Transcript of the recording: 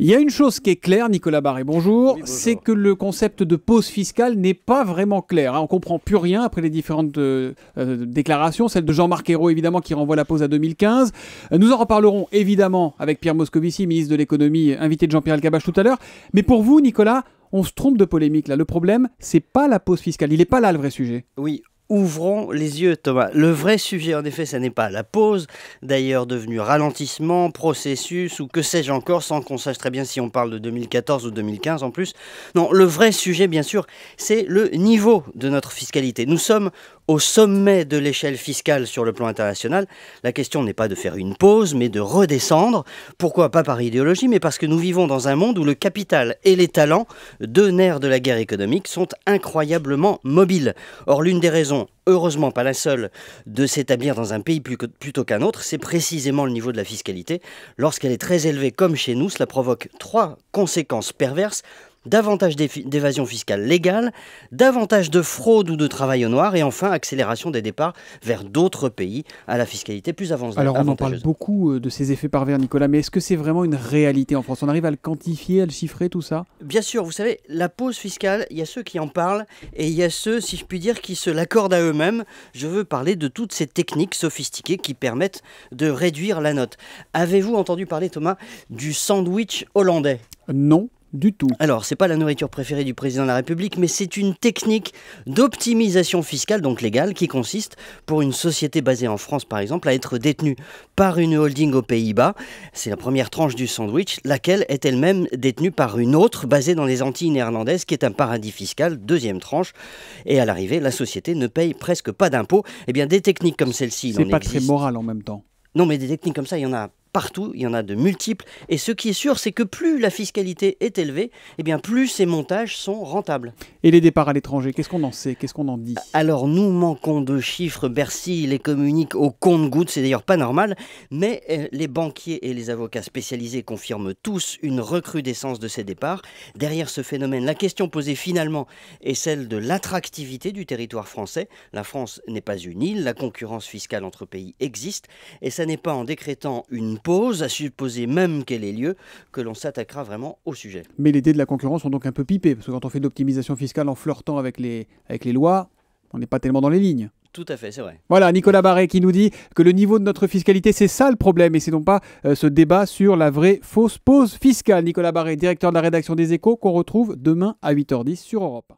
Il y a une chose qui est claire, Nicolas Barré, bonjour, c'est que le concept de pause fiscale n'est pas vraiment clair. Hein. On comprend plus rien après les différentes euh, euh, déclarations, celle de Jean-Marc Ayrault évidemment qui renvoie la pause à 2015. Euh, nous en reparlerons évidemment avec Pierre Moscovici, ministre de l'économie, invité de Jean-Pierre Elkabbach tout à l'heure. Mais pour vous, Nicolas, on se trompe de polémique là. Le problème, c'est pas la pause fiscale. Il n'est pas là le vrai sujet. Oui, Ouvrons les yeux, Thomas. Le vrai sujet, en effet, ce n'est pas la pause, d'ailleurs devenue ralentissement, processus ou que sais-je encore, sans qu'on sache très bien si on parle de 2014 ou 2015 en plus. Non, le vrai sujet, bien sûr, c'est le niveau de notre fiscalité. Nous sommes au sommet de l'échelle fiscale sur le plan international. La question n'est pas de faire une pause, mais de redescendre. Pourquoi Pas par idéologie, mais parce que nous vivons dans un monde où le capital et les talents, deux nerfs de la guerre économique, sont incroyablement mobiles. Or, l'une des raisons heureusement pas la seule, de s'établir dans un pays plutôt qu'un autre, c'est précisément le niveau de la fiscalité. Lorsqu'elle est très élevée comme chez nous, cela provoque trois conséquences perverses davantage d'évasion fiscale légale, davantage de fraude ou de travail au noir et enfin accélération des départs vers d'autres pays à la fiscalité plus avancée. Alors on en parle beaucoup euh, de ces effets parvers, Nicolas, mais est-ce que c'est vraiment une réalité en France On arrive à le quantifier, à le chiffrer, tout ça Bien sûr, vous savez, la pause fiscale, il y a ceux qui en parlent et il y a ceux, si je puis dire, qui se l'accordent à eux-mêmes. Je veux parler de toutes ces techniques sophistiquées qui permettent de réduire la note. Avez-vous entendu parler, Thomas, du sandwich hollandais Non du tout. Alors, c'est pas la nourriture préférée du président de la République, mais c'est une technique d'optimisation fiscale, donc légale, qui consiste, pour une société basée en France par exemple, à être détenue par une holding aux Pays-Bas. C'est la première tranche du sandwich, laquelle est elle-même détenue par une autre basée dans les Antilles néerlandaises, qui est un paradis fiscal, deuxième tranche. Et à l'arrivée, la société ne paye presque pas d'impôts. Eh bien, des techniques comme celle-ci, il en C'est pas très moral en même temps. Non, mais des techniques comme ça, il y en a partout, il y en a de multiples, et ce qui est sûr, c'est que plus la fiscalité est élevée, eh bien plus ces montages sont rentables. Et les départs à l'étranger, qu'est-ce qu'on en sait, qu'est-ce qu'on en dit Alors nous manquons de chiffres, Bercy les communique au compte-gouttes, c'est d'ailleurs pas normal, mais euh, les banquiers et les avocats spécialisés confirment tous une recrudescence de ces départs. Derrière ce phénomène, la question posée finalement est celle de l'attractivité du territoire français. La France n'est pas une île, la concurrence fiscale entre pays existe, et ça n'est pas en décrétant une pose, à supposer même qu'elle ait lieu, que l'on s'attaquera vraiment au sujet. Mais les dés de la concurrence sont donc un peu pipés, parce que quand on fait de l'optimisation fiscale en flirtant avec les, avec les lois, on n'est pas tellement dans les lignes. Tout à fait, c'est vrai. Voilà, Nicolas Barret qui nous dit que le niveau de notre fiscalité, c'est ça le problème, et c'est donc pas euh, ce débat sur la vraie fausse pause fiscale. Nicolas Barret, directeur de la rédaction des Échos, qu'on retrouve demain à 8h10 sur Europe.